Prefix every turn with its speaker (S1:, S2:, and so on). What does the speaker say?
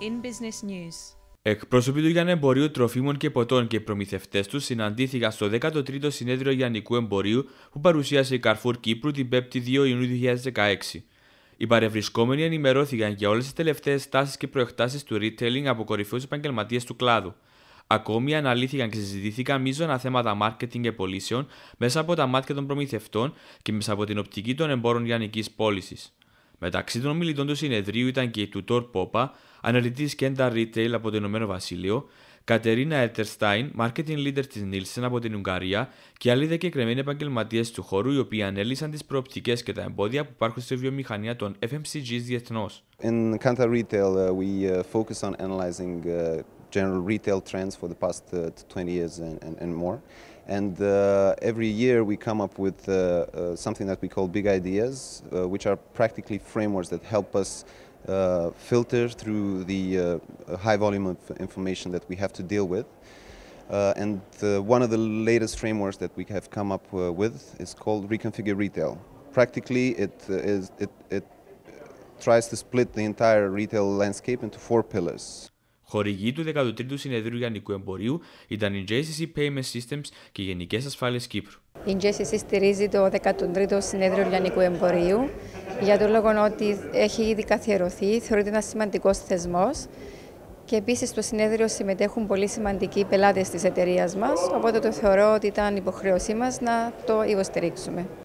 S1: In Business News.
S2: Εκπρόσωποι του Γιανεμπορίου Τροφίμων και Ποτών και προμηθευτές τους συναντήθηκαν στο 13ο Συνέδριο Γιαννικού Εμπορίου που παρουσίασε η Καρφούρ Κύπρου την 5η 2 Ιουνίου 2016. Οι παρευρισκόμενοι ενημερώθηκαν για όλες τις τελευταίες τάσεις και προεκτάσεις του retailing από κορυφαίους επαγγελματίες του κλάδου. Ακόμη αναλύθηκαν και συζητήθηκαν μείζωνα θέματα marketing και πωλήσεων μέσα από τα μάτια των προμηθευτών και μέσα από την οπτική των εμπόρων Γιάννική πώλησης. Μεταξύ των ομιλητών του συνεδρίου ήταν και η Τουτόρ Πόπα, αναλυτή κέντα retail από το Ηνωμένο Βασίλειο, Κατερίνα Έτερστάιν, marketing leader τη Νίλσεν από την Ουγγαρία και άλλοι δεκεκρεμένοι επαγγελματίες του χώρου, οι οποίοι ανέλησαν τις προοπτικές και τα εμπόδια που υπάρχουν στη βιομηχανία των FMCGs διεθνώς.
S3: general retail trends for the past uh, 20 years and, and, and more. And uh, every year we come up with uh, something that we call big ideas, which are practically frameworks that help us uh, filter through the uh, high volume of information that we have to deal with. Uh, and one of the latest frameworks that we have come up with is called Reconfigure Retail. Practically, it, is, it, it tries to split the entire retail landscape into four pillars. Χορηγοί
S2: του 13ου Συνεδρίου Γενικού Εμπορίου ήταν η JCC Payment Systems και γενικέ Γενικές Κύπρου.
S1: Η JCC στηρίζει το 13ο Συνέδριο Γενικού Εμπορίου για το λόγο ότι έχει ήδη καθιερωθεί, θεωρείται ένας σημαντικός θεσμός και επίσης στο συνέδριο συμμετέχουν πολύ σημαντικοί πελάτες της εταιρείας μας. Οπότε το θεωρώ ότι ήταν υποχρέωσή μας να το υποστηρίξουμε.